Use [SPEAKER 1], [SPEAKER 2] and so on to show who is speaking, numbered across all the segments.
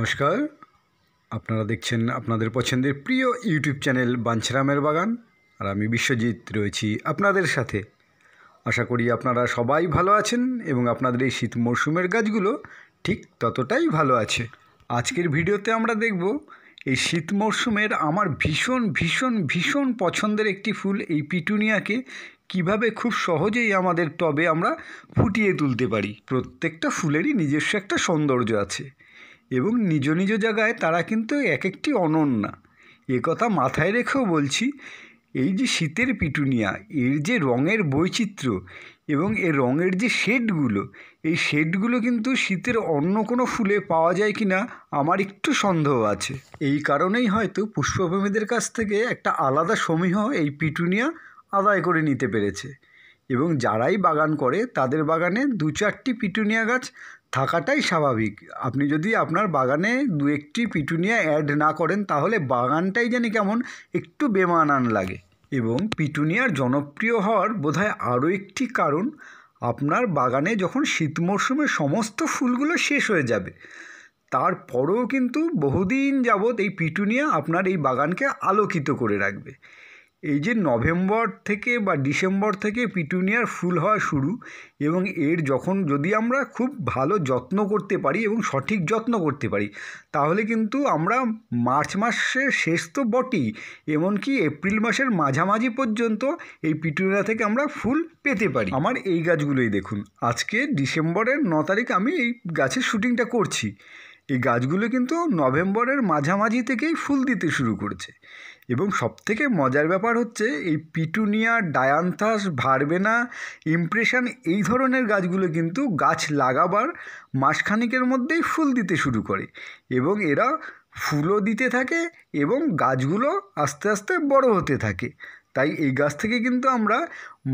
[SPEAKER 1] নমস্কার আপনারা দেখছেন আপনাদের পছন্দের প্রিয় ইউটিউব চ্যানেল বাঞ্ছরামের বাগান আর আমি বিশ্বজিৎ রয়েছি আপনাদের সাথে আশা করি আপনারা সবাই ভালো আছেন এবং আপনাদের এই শীত মরশুমের গাছগুলো ঠিক ততটাই ভালো আছে আজকের ভিডিওতে আমরা দেখব এই শীত মরশুমের আমার ভীষণ ভীষণ ভীষণ পছন্দের একটি ফুল এই পিটুনিয়াকে কিভাবে খুব সহজেই আমাদের টবে আমরা ফুটিয়ে তুলতে পারি প্রত্যেকটা ফুলেরই নিজস্ব একটা সৌন্দর্য আছে এবং নিজ নিজ জায়গায় তারা কিন্তু এক একটি অনন্যা এ কথা মাথায় রেখেও বলছি এই যে শীতের পিটুনিয়া এর যে রঙের বৈচিত্র্য এবং এর রঙের যে শেডগুলো এই শেডগুলো কিন্তু শীতের অন্য কোনো ফুলে পাওয়া যায় কি না আমার একটু সন্দেহ আছে এই কারণেই হয়তো পুষ্পপ্রেমীদের কাছ থেকে একটা আলাদা সমীহ এই পিটুনিয়া আদায় করে নিতে পেরেছে এবং যারাই বাগান করে তাদের বাগানে দু চারটি পিটুনিয়া গাছ থাকাটাই স্বাভাবিক আপনি যদি আপনার বাগানে দু একটি পিটুনিয়া অ্যাড না করেন তাহলে বাগানটাই জানি কেমন একটু বেমানান লাগে এবং পিটুনিয়ার জনপ্রিয় হওয়ার বোধহয় আরও একটি কারণ আপনার বাগানে যখন শীত মরশুমে সমস্ত ফুলগুলো শেষ হয়ে যাবে তারপরেও কিন্তু বহুদিন যাবৎ এই পিটুনিয়া আপনার এই বাগানকে আলোকিত করে রাখবে এই যে নভেম্বর থেকে বা ডিসেম্বর থেকে পিটুনিয়ার ফুল হওয়া শুরু এবং এর যখন যদি আমরা খুব ভালো যত্ন করতে পারি এবং সঠিক যত্ন করতে পারি তাহলে কিন্তু আমরা মার্চ মাসের শেষ তো বটেই এমনকি এপ্রিল মাসের মাঝামাঝি পর্যন্ত এই পিটুনিয়া থেকে আমরা ফুল পেতে পারি আমার এই গাছগুলোই দেখুন আজকে ডিসেম্বরের ন তারিখ আমি এই গাছের শুটিংটা করছি এই গাছগুলো কিন্তু নভেম্বরের মাঝামাঝি থেকেই ফুল দিতে শুরু করেছে এবং সবথেকে মজার ব্যাপার হচ্ছে এই পিটুনিয়া ডায়ান্থাস ভারবেনা ইমপ্রেশন এই ধরনের গাছগুলো কিন্তু গাছ লাগাবার মাসখানিকের মধ্যেই ফুল দিতে শুরু করে এবং এরা ফুলও দিতে থাকে এবং গাছগুলো আস্তে আস্তে বড় হতে থাকে তাই এই গাছ থেকে কিন্তু আমরা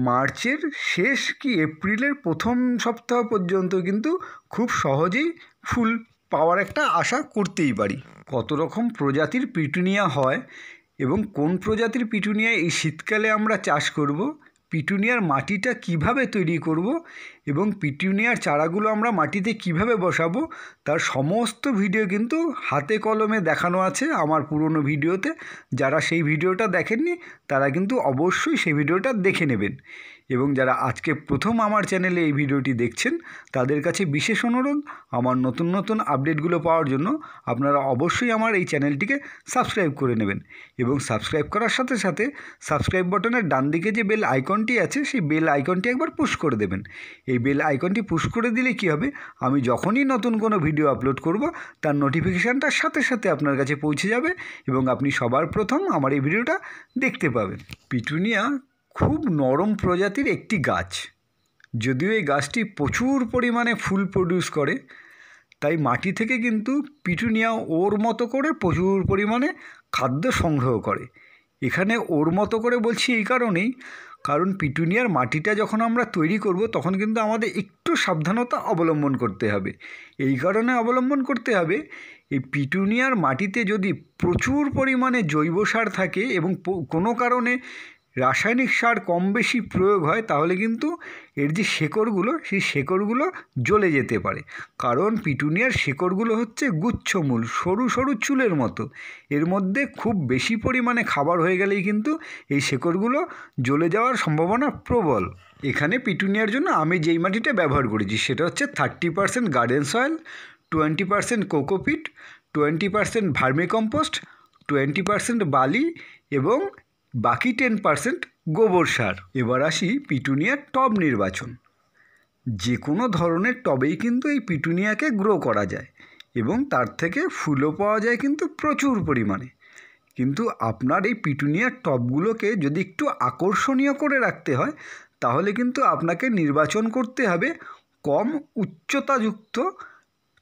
[SPEAKER 1] মার্চের শেষ কি এপ্রিলের প্রথম সপ্তাহ পর্যন্ত কিন্তু খুব সহজেই ফুল পাওয়ার একটা আশা করতেই পারি কত রকম প্রজাতির পিটুনিয়া হয় এবং কোন প্রজাতির পিটুনিয়া এই শীতকালে আমরা চাষ করব পিটুনিয়ার মাটিটা কিভাবে তৈরি করব এবং পিটুনিয়ার চারাগুলো আমরা মাটিতে কিভাবে বসাবো তার সমস্ত ভিডিও কিন্তু হাতে কলমে দেখানো আছে আমার পুরনো ভিডিওতে যারা সেই ভিডিওটা দেখেননি তারা কিন্তু অবশ্যই সেই ভিডিওটা দেখে নেবেন এবং যারা আজকে প্রথম আমার চ্যানেলে এই ভিডিওটি দেখছেন তাদের কাছে বিশেষ অনুরোধ আমার নতুন নতুন আপডেটগুলো পাওয়ার জন্য আপনারা অবশ্যই আমার এই চ্যানেলটিকে সাবস্ক্রাইব করে নেবেন এবং সাবস্ক্রাইব করার সাথে সাথে সাবস্ক্রাইব বাটনের ডান দিকে যে বেল আইকনটি আছে সেই বেল আইকনটি একবার পুশ করে দেবেন এই বেল আইকনটি পুশ করে দিলে কি হবে আমি যখনই নতুন কোনো ভিডিও আপলোড করব তার নোটিফিকেশানটার সাথে সাথে আপনার কাছে পৌঁছে যাবে এবং আপনি সবার প্রথম আমার এই ভিডিওটা দেখতে পাবেন পিটুনিয়া খুব নরম প্রজাতির একটি গাছ যদিও এই গাছটি প্রচুর পরিমাণে ফুল প্রডিউস করে তাই মাটি থেকে কিন্তু পিটুনিয়া ওর মতো করে প্রচুর পরিমাণে খাদ্য সংগ্রহ করে এখানে ওর মতো করে বলছি এই কারণেই কারণ পিটুনিয়ার মাটিটা যখন আমরা তৈরি করব তখন কিন্তু আমাদের একটু সাবধানতা অবলম্বন করতে হবে এই কারণে অবলম্বন করতে হবে এই পিটুনিয়ার মাটিতে যদি প্রচুর পরিমাণে জৈব সার থাকে এবং কোনো কারণে রাসায়নিক সার কম বেশি প্রয়োগ হয় তাহলে কিন্তু এর যে শেকড়গুলো সেই শেকড়গুলো জ্বলে যেতে পারে কারণ পিটুনিয়ার শেকড়গুলো হচ্ছে গুচ্ছমূল সরু সরু চুলের মতো এর মধ্যে খুব বেশি পরিমাণে খাবার হয়ে গেলেই কিন্তু এই শেকড়গুলো জ্বলে যাওয়ার সম্ভাবনা প্রবল এখানে পিটুনিয়ার জন্য আমি যেই মাটিটা ব্যবহার করেছি সেটা হচ্ছে thirty percent garden soil twenty percent cocopeat twenty percent vermicompost twenty percent বালি এবং বাকি টেন পার্সেন্ট গোবর সার এবার আসি পিটুনিয়ার টব নির্বাচন যে কোনো ধরনের টবেই কিন্তু এই পিটুনিয়াকে গ্রো করা যায় এবং তার থেকে ফুলও পাওয়া যায় কিন্তু প্রচুর পরিমাণে কিন্তু আপনার এই পিটুনিয়ার টবগুলোকে যদি একটু আকর্ষণীয় করে রাখতে হয় তাহলে কিন্তু আপনাকে নির্বাচন করতে হবে কম উচ্চতাযুক্ত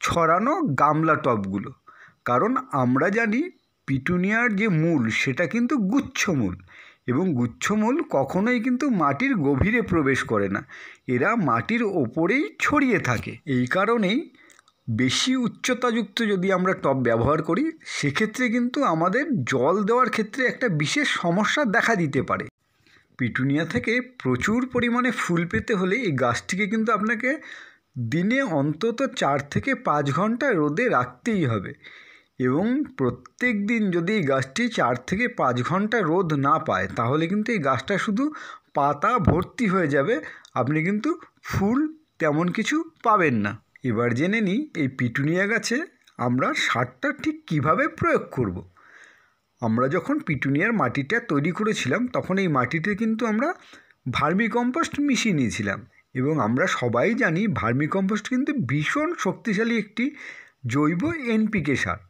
[SPEAKER 1] ছড়ানো গামলা টবগুলো কারণ আমরা জানি পিটুনিয়ার যে মূল সেটা কিন্তু গুচ্ছমূল এবং গুচ্ছমূল কখনোই কিন্তু মাটির গভীরে প্রবেশ করে না এরা মাটির ওপরেই ছড়িয়ে থাকে এই কারণেই বেশি উচ্চতাযুক্ত যদি আমরা টব ব্যবহার করি সেক্ষেত্রে কিন্তু আমাদের জল দেওয়ার ক্ষেত্রে একটা বিশেষ সমস্যা দেখা দিতে পারে পিটুনিয়া থেকে প্রচুর পরিমাণে ফুল পেতে হলে এই গাছটিকে কিন্তু আপনাকে দিনে অন্তত চার থেকে পাঁচ ঘন্টা রোদে রাখতেই হবে এবং প্রত্যেক দিন যদি এই গাছটি চার থেকে পাঁচ ঘন্টা রোদ না পায় তাহলে কিন্তু এই গাছটা শুধু পাতা ভর্তি হয়ে যাবে আপনি কিন্তু ফুল তেমন কিছু পাবেন না এবার জেনে নিই এই পিটুনিয়া গাছে আমরা সারটা ঠিক কিভাবে প্রয়োগ করব। আমরা যখন পিটুনিয়ার মাটিটা তৈরি করেছিলাম তখন এই মাটিতে কিন্তু আমরা ভার্মি কম্পোস্ট মিশিয়ে নিয়েছিলাম এবং আমরা সবাই জানি ভার্মি কম্পোস্ট কিন্তু ভীষণ শক্তিশালী একটি জৈব এনপিকে সার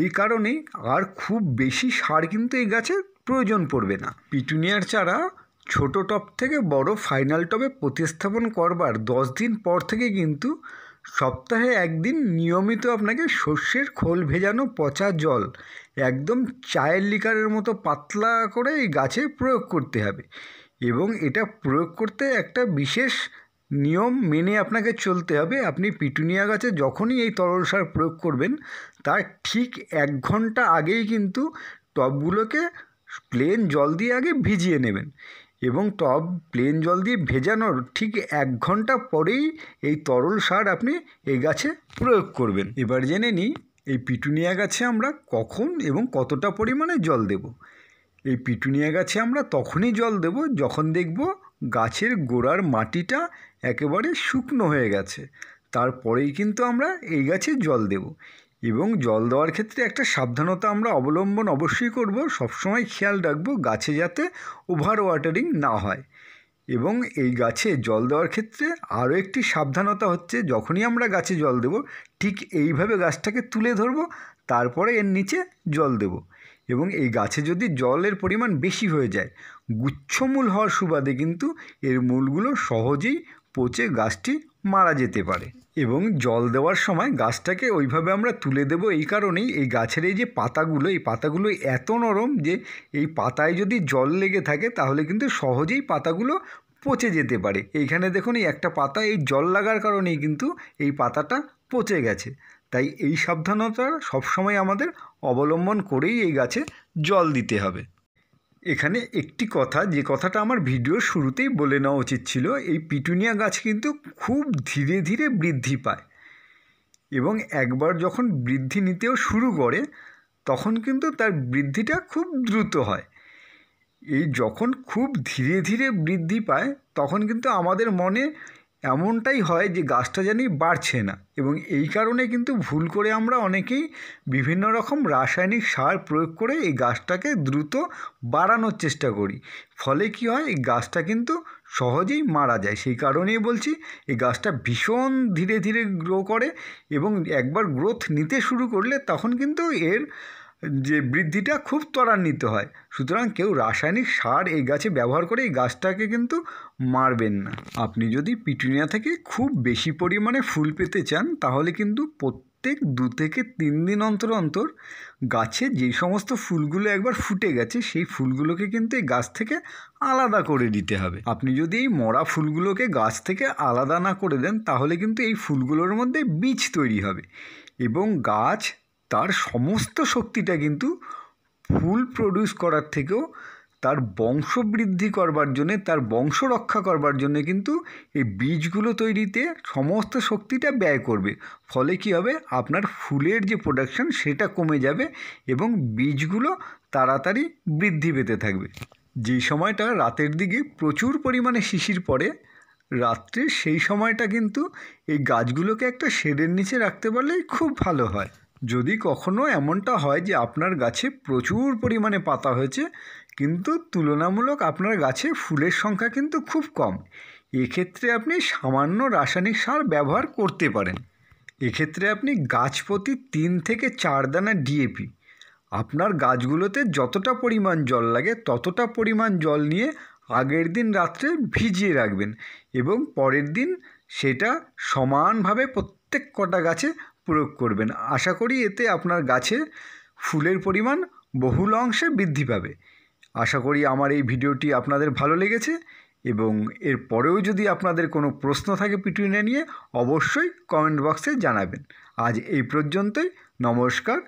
[SPEAKER 1] এই কারণে আর খুব বেশি সার কিন্তু এই গাছের প্রয়োজন পড়বে না পিটুনিয়ার চারা ছোট টপ থেকে বড় ফাইনাল টপে প্রতিস্থাপন করবার দশ দিন পর থেকে কিন্তু সপ্তাহে একদিন নিয়মিত আপনাকে শস্যের খোল ভেজানো পচা জল একদম চায়ের লিকারের মতো পাতলা করে এই গাছে প্রয়োগ করতে হবে এবং এটা প্রয়োগ করতে একটা বিশেষ নিয়ম মেনে আপনাকে চলতে হবে আপনি পিটুনিয়া গাছে যখনই এই তরল সার প্রয়োগ করবেন তার ঠিক এক ঘন্টা আগেই কিন্তু টবগুলোকে প্লেন জল দিয়ে আগে ভিজিয়ে নেবেন এবং টব প্লেন জল দিয়ে ভেজানোর ঠিক এক ঘন্টা পরেই এই তরল সার আপনি এই গাছে প্রয়োগ করবেন এবার জেনে নিই এই পিটুনিয়া গাছে আমরা কখন এবং কতটা পরিমাণে জল দেব এই পিটুনিয়া গাছে আমরা তখনই জল দেব যখন দেখব গাছের গোড়ার মাটিটা একেবারে শুকনো হয়ে গেছে তারপরেই কিন্তু আমরা এই গাছে জল দেব এবং জল দেওয়ার ক্ষেত্রে একটা সাবধানতা আমরা অবলম্বন অবশ্যই করব সবসময় খেয়াল রাখবো গাছে যাতে ওভার ওয়াটারিং না হয় এবং এই গাছে জল দেওয়ার ক্ষেত্রে আরও একটি সাবধানতা হচ্ছে যখনই আমরা গাছে জল দেব ঠিক এইভাবে গাছটাকে তুলে ধরব তারপরে এর নিচে জল দেব এবং এই গাছে যদি জলের পরিমাণ বেশি হয়ে যায় গুচ্ছমূল হওয়ার সুবাদে কিন্তু এর মূলগুলো সহজেই পচে গাছটি মারা যেতে পারে এবং জল দেওয়ার সময় গাছটাকে ওইভাবে আমরা তুলে দেব এই কারণেই এই গাছের এই যে পাতাগুলো এই পাতাগুলো এত নরম যে এই পাতায় যদি জল লেগে থাকে তাহলে কিন্তু সহজেই পাতাগুলো পচে যেতে পারে এইখানে দেখুন এই একটা পাতা এই জল লাগার কারণেই কিন্তু এই পাতাটা পচে গেছে তাই এই সাবধানতা সবসময় আমাদের অবলম্বন করেই এই গাছে জল দিতে হবে এখানে একটি কথা যে কথাটা আমার ভিডিও শুরুতেই বলে নেওয়া উচিত ছিল এই পিটুনিয়া গাছ কিন্তু খুব ধীরে ধীরে বৃদ্ধি পায় এবং একবার যখন বৃদ্ধি নিতেও শুরু করে তখন কিন্তু তার বৃদ্ধিটা খুব দ্রুত হয় এই যখন খুব ধীরে ধীরে বৃদ্ধি পায় তখন কিন্তু আমাদের মনে এমনটাই হয় যে গাছটা জানি বাড়ছে না এবং এই কারণে কিন্তু ভুল করে আমরা অনেকেই বিভিন্ন রকম রাসায়নিক সার প্রয়োগ করে এই গাছটাকে দ্রুত বাড়ানোর চেষ্টা করি ফলে কি হয় এই গাছটা কিন্তু সহজেই মারা যায় সেই কারণেই বলছি এই গাছটা ভীষণ ধীরে ধীরে গ্রো করে এবং একবার গ্রোথ নিতে শুরু করলে তখন কিন্তু এর যে বৃদ্ধিটা খুব ত্বরান্বিত হয় সুতরাং কেউ রাসায়নিক সার এই গাছে ব্যবহার করে এই গাছটাকে কিন্তু মারবেন না আপনি যদি পিটুনিয়া থেকে খুব বেশি পরিমাণে ফুল পেতে চান তাহলে কিন্তু প্রত্যেক দু থেকে তিন দিন অন্তর অন্তর গাছে যে সমস্ত ফুলগুলো একবার ফুটে গেছে সেই ফুলগুলোকে কিন্তু এই গাছ থেকে আলাদা করে দিতে হবে আপনি যদি এই মরা ফুলগুলোকে গাছ থেকে আলাদা না করে দেন তাহলে কিন্তু এই ফুলগুলোর মধ্যে বীজ তৈরি হবে এবং গাছ তার সমস্ত শক্তিটা কিন্তু ফুল প্রডিউস করার থেকেও তার বংশবৃদ্ধি করবার জন্যে তার বংশ রক্ষা করবার জন্যে কিন্তু এই বীজগুলো তৈরিতে সমস্ত শক্তিটা ব্যয় করবে ফলে কি হবে আপনার ফুলের যে প্রোডাকশান সেটা কমে যাবে এবং বীজগুলো তাড়াতাড়ি বৃদ্ধি পেতে থাকবে যেই সময়টা রাতের দিকে প্রচুর পরিমাণে শিশির পড়ে রাত্রে সেই সময়টা কিন্তু এই গাছগুলোকে একটা শেডের নিচে রাখতে পারলেই খুব ভালো হয় যদি কখনো এমনটা হয় যে আপনার গাছে প্রচুর পরিমাণে পাতা হয়েছে কিন্তু তুলনামূলক আপনার গাছে ফুলের সংখ্যা কিন্তু খুব কম এক্ষেত্রে আপনি সামান্য রাসায়নিক সার ব্যবহার করতে পারেন এক্ষেত্রে আপনি গাছ প্রতি তিন থেকে চার দানা ডিএপি আপনার গাছগুলোতে যতটা পরিমাণ জল লাগে ততটা পরিমাণ জল নিয়ে আগের দিন রাত্রে ভিজিয়ে রাখবেন এবং পরের দিন সেটা সমানভাবে প্রত্যেক কটা গাছে প্রয়োগ করবেন আশা করি এতে আপনার গাছে ফুলের পরিমাণ বহুল অংশে বৃদ্ধি পাবে আশা করি আমার এই ভিডিওটি আপনাদের ভালো লেগেছে এবং এর পরেও যদি আপনাদের কোনো প্রশ্ন থাকে পিটুইনা নিয়ে অবশ্যই কমেন্ট বক্সে জানাবেন আজ এই পর্যন্তই নমস্কার